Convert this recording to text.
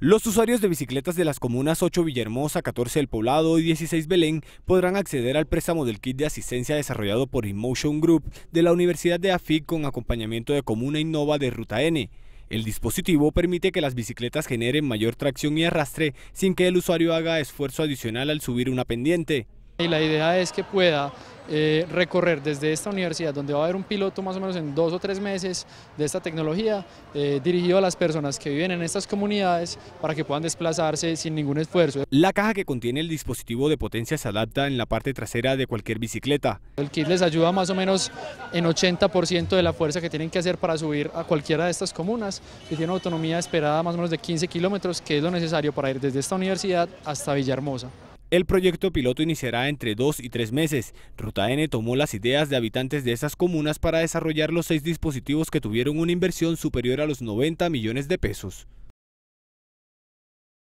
Los usuarios de bicicletas de las comunas 8 Villahermosa, 14 El Poblado y 16 Belén podrán acceder al préstamo del kit de asistencia desarrollado por Emotion Group de la Universidad de AFIC con acompañamiento de Comuna Innova de Ruta N. El dispositivo permite que las bicicletas generen mayor tracción y arrastre sin que el usuario haga esfuerzo adicional al subir una pendiente. Y la idea es que pueda eh, recorrer desde esta universidad, donde va a haber un piloto más o menos en dos o tres meses de esta tecnología, eh, dirigido a las personas que viven en estas comunidades para que puedan desplazarse sin ningún esfuerzo. La caja que contiene el dispositivo de potencia se adapta en la parte trasera de cualquier bicicleta. El kit les ayuda más o menos en 80% de la fuerza que tienen que hacer para subir a cualquiera de estas comunas y tiene autonomía esperada más o menos de 15 kilómetros, que es lo necesario para ir desde esta universidad hasta Villahermosa. El proyecto piloto iniciará entre dos y tres meses. Ruta N tomó las ideas de habitantes de esas comunas para desarrollar los seis dispositivos que tuvieron una inversión superior a los 90 millones de pesos.